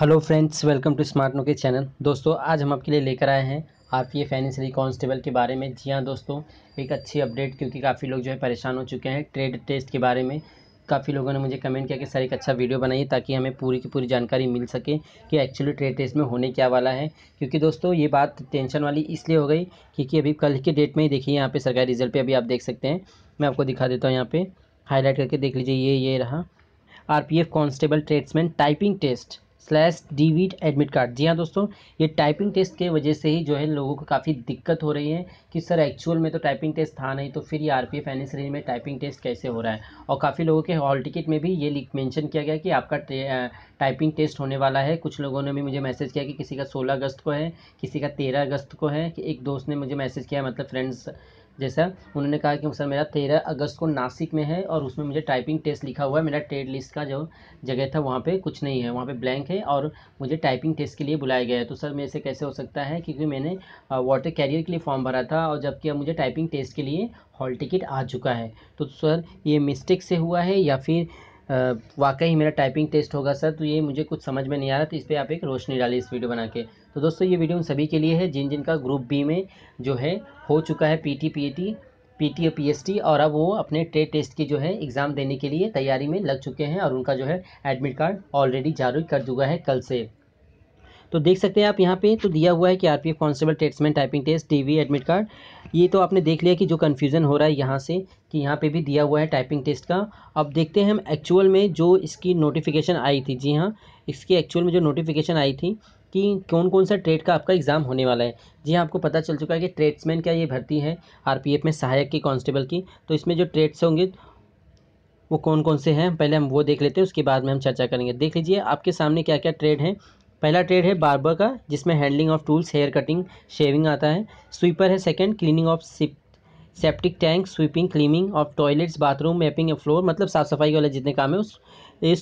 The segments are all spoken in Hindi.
hello friends welcome to Smart Know के चैनल दोस्तों आज हम आपके लिए लेकर आए हैं R P F N S constable के बारे में जी हाँ दोस्तों एक अच्छी अपडेट क्योंकि काफ़ी लोग जो है परेशान हो चुके हैं ट्रेड टेस्ट के बारे में काफ़ी लोगों ने मुझे कमेंट किया कि सर एक अच्छा वीडियो बनाइए ताकि हमें पूरी की पूरी जानकारी मिल सके कि एक्चुअली ट्रेड टेस्ट में होने क्या वाला है क्योंकि दोस्तों ये बात टेंशन वाली इसलिए हो गई क्योंकि अभी कल के डेट में ही देखिए यहाँ पे सरकारी रिजल्ट पे अभी आप देख सकते हैं मैं आपको दिखा देता हूँ यहाँ पे हाईलाइट करके देख लीजिए ये ये रहा R P F constable tradesman typing test slash DVT admit card जी हाँ दोस्तों ये टाइपिंग टेस्ट के वजह से ही जो है लोगों को काफ़ी दिक्कत हो रही है कि सर एक्चुअल में तो टाइपिंग टेस्ट था नहीं तो फिर ये आर पी एफ एन में टाइपिंग टेस्ट कैसे हो रहा है और काफ़ी लोगों के हॉल टिकट में भी ये लिख मेंशन किया गया कि आपका टाइपिंग टेस्ट होने वाला है कुछ लोगों ने भी मुझे मैसेज किया कि किसी का सोलह अगस्त को है किसी का तेरह अगस्त को है कि एक दोस्त ने मुझे मैसेज किया मतलब फ्रेंड्स जैसा उन्होंने कहा कि सर मेरा तेरह अगस्त को नासिक में है और उसमें मुझे टाइपिंग टेस्ट लिखा हुआ है मेरा ट्रेड लिस्ट का जो जगह था वहाँ पे कुछ नहीं है वहाँ पे ब्लैंक है और मुझे टाइपिंग टेस्ट के लिए बुलाया गया है तो सर मेरे से कैसे हो सकता है क्योंकि मैंने वाटर कैरियर के लिए फॉर्म भरा था और जबकि अब मुझे टाइपिंग टेस्ट के लिए हॉल टिकट आ चुका है तो सर ये मिस्टेक से हुआ है या फिर वाकई मेरा टाइपिंग टेस्ट होगा सर तो ये मुझे कुछ समझ में नहीं आ रहा तो इस पर आप एक रोशनी डाली इस वीडियो बना के तो दोस्तों ये वीडियो उन सभी के लिए है जिन जिन का ग्रुप बी में जो है हो चुका है P T P T P T P S T और अब वो अपने टेट टेस्ट की जो है एग्ज़ाम देने के लिए तैयारी में लग चुके हैं और उनका जो है एडमिट कार्ड ऑलरेडी जारी कर चुका है कल से तो देख सकते हैं आप यहाँ पे तो दिया हुआ है कि RPF constable tradesman typing test V admit card ये तो आपने देख लिया कि जो कन्फ्यूज़न हो रहा है यहाँ से कि यहाँ पे भी दिया हुआ है टाइपिंग टेस्ट का अब देखते हैं हम एक्चुअल में जो इसकी नोटिफिकेशन आई थी जी हाँ इसकी एक्चुअल में जो नोटिफिकेशन आई थी कि कौन कौन सा ट्रेड का आपका एग्ज़ाम होने वाला है जी हाँ आपको पता चल चुका है कि ट्रेड्समैन का ये भर्ती है आर में सहायक की कॉन्स्टेबल की तो इसमें जो ट्रेड्स होंगे वो कौन कौन से हैं पहले हम वो देख लेते हैं उसके बाद में हम चर्चा करेंगे देख लीजिए आपके सामने क्या क्या ट्रेड हैं पहला ट्रेड है बार्बर का जिसमें handling of tools hair cutting shaving आता है स्वीपर है second cleaning of sip septic tank sweeping cleaning of toilets bathroom mopping floor मतलब साफ़ सफाई वाले जितने काम है उस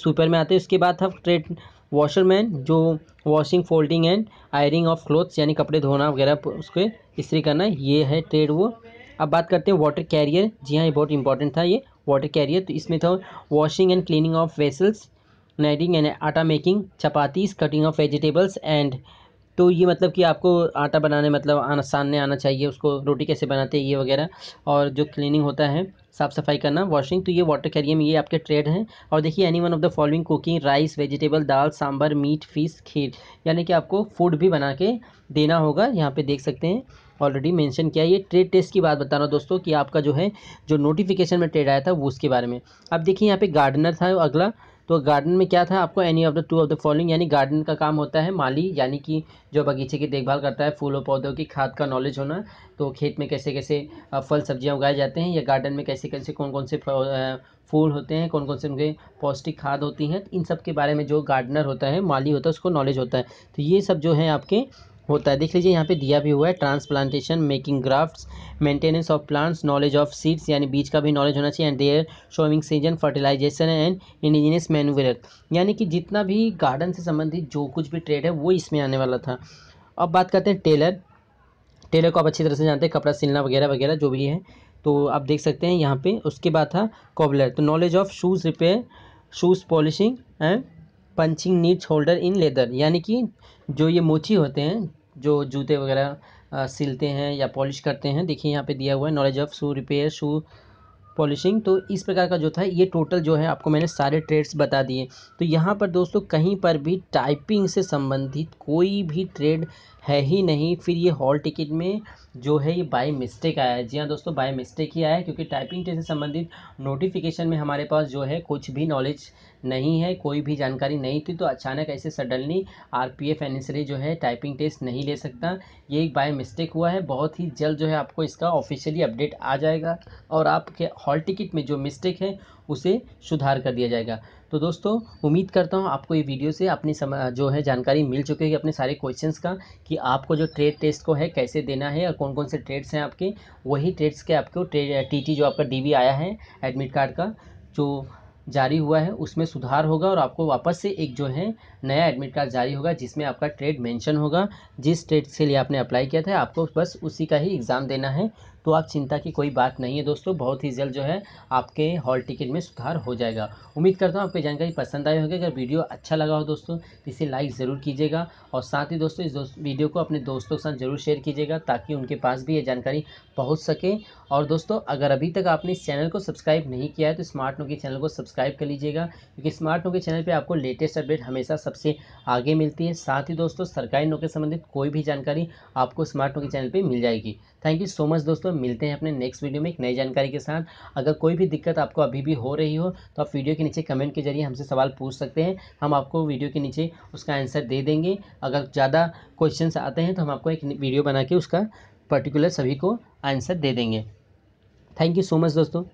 स्वीपर में आते हैं उसके बाद था ट्रेड वॉशरमैन जो washing folding and ironing of clothes यानी कपड़े धोना वगैरह उसके इसी करना ये है ट्रेड वो अब बात करते हैं वाटर कैरियर जी हाँ ये बहुत इंपॉर्टेंट था ये वाटर कैरियर तो इसमें था washing and cleaning of vessels kneading and atta making chapatis cutting of vegetables and तो ये मतलब कि आपको आटा बनाने मतलब आना सामने आना चाहिए उसको रोटी कैसे बनाते हैं ये वगैरह और जो क्लीनिंग होता है साफ़ सफाई करना वॉशिंग तो ये वाटर कैरियर में ये आपके ट्रेड हैं और देखिए any one of the following cooking rice vegetable dal sambar meat fish kheer यानी कि आपको फूड भी बना के देना होगा यहाँ पे देख सकते हैं ऑलरेडी मेंशन किया ये ट्रेड टेस्ट की बात बता रहा हूँ दोस्तों कि आपका जो है जो नोटिफिकेशन में ट्रेड आया था वो उसके बारे में अब देखिए यहाँ पे गार्डनर था अगला तो गार्डन में क्या था आपको any of the two of the following यानी गार्डन का काम होता है माली यानी कि जो बगीचे की देखभाल करता है फूलों पौधों की खाद का नॉलेज होना तो खेत में कैसे कैसे फल सब्जियाँ उगाए जाते हैं या गार्डन में कैसे कैसे कौन कौन से फूल होते हैं कौन कौन से उनके पौष्टिक खाद होती हैं तो इन सब के बारे में जो गार्डनर होता है माली होता है उसको नॉलेज होता है तो ये सब जो है आपके होता है देख लीजिए यहाँ पे दिया भी हुआ है transplantation making grafts maintenance of plants knowledge of seeds यानी बीज का भी नॉलेज होना चाहिए and their sowing season fertilisation and indigenous manual यानी कि जितना भी गार्डन से संबंधित जो कुछ भी ट्रेड है वो इसमें आने वाला था अब बात करते हैं टेलर टेलर को आप अच्छी तरह से जानते हैं कपड़ा सिलना वगैरह वगैरह जो भी है तो आप देख सकते हैं यहाँ पे उसके बाद था कॉबलर तो knowledge of shoes repair shoes polishing and punching needs holder in leather यानी कि जो ये मोची होते हैं जो जूते वगैरह सिलते हैं या पॉलिश करते हैं देखिए यहाँ पे दिया हुआ है knowledge of shoe repair shoe polishing तो इस प्रकार का जो था ये टोटल जो है आपको मैंने सारे ट्रेड्स बता दिए तो यहाँ पर दोस्तों कहीं पर भी टाइपिंग से संबंधित कोई भी ट्रेड है ही नहीं फिर ये हॉल टिकट में जो है ये बाय मिस्टेक आया है जी हाँ दोस्तों बाय मिस्टेक ही आया है क्योंकि टाइपिंग टेस्ट से संबंधित नोटिफिकेशन में हमारे पास जो है कुछ भी नॉलेज नहीं है कोई भी जानकारी नहीं थी तो अचानक ऐसे सडनली आर पी एफ एनिसरी जो है टाइपिंग टेस्ट नहीं ले सकता ये एक बाय मिस्टेक हुआ है बहुत ही जल्द जो है आपको इसका ऑफिशियली अपडेट आ जाएगा और आपके हॉल टिकट में जो मिस्टेक है उसे सुधार कर दिया जाएगा तो दोस्तों उम्मीद करता हूँ आपको ये वीडियो से अपनी सम जो है जानकारी मिल चुकी है अपने सारे क्वेश्चंस का कि आपको जो ट्रेड टेस्ट को है कैसे देना है और कौन कौन से ट्रेड्स हैं आपके वही ट्रेड्स के आपको टीटी जो आपका डीबी आया है एडमिट कार्ड का जो जारी हुआ है उसमें सुधार होगा और आपको वापस से एक जो है नया एडमिट कार्ड जारी होगा जिसमें आपका ट्रेड मेंशन होगा जिस ट्रेड के लिए आपने अप्लाई किया था आपको बस उसी का ही एग्ज़ाम देना है तो आप चिंता की कोई बात नहीं है दोस्तों बहुत ही जल्द जो है आपके हॉल टिकट में सुधार हो जाएगा उम्मीद करता हूँ आपको जानकारी पसंद आई होगी अगर वीडियो अच्छा लगा हो दोस्तों इसे लाइक ज़रूर कीजिएगा और साथ ही दोस्तों इस दोस्त वीडियो को अपने दोस्तों के साथ ज़रूर शेयर कीजिएगा ताकि उनके पास भी ये जानकारी पहुँच सके और दोस्तों अगर अभी तक आपने इस चैनल को सब्सक्राइब नहीं किया है तो स्मार्ट नो के चैनल को सब्सक्राइब कर लीजिएगा क्योंकि स्मार्ट नो के चैनल पर आपको लेटेस्ट अपडेट हमेशा सबसे आगे मिलती है साथ ही दोस्तों सरकारी नौकरी संबंधित कोई भी जानकारी आपको स्मार्ट नो के चैनल पर मिल जाएगी थैंक यू सो मच दोस्तों दोस्तों मिलते हैं अपने नेक्स्ट वीडियो में एक नई जानकारी के साथ अगर कोई भी दिक्कत आपको अभी भी हो रही हो तो आप वीडियो के नीचे कमेंट के जरिए हमसे सवाल पूछ सकते हैं हम आपको वीडियो के नीचे उसका आंसर दे देंगे अगर ज़्यादा क्वेश्चन आते हैं तो हम आपको एक वीडियो बना के उसका पर्टिकुलर सभी को आंसर दे देंगे थैंक यू सो मच दोस्तों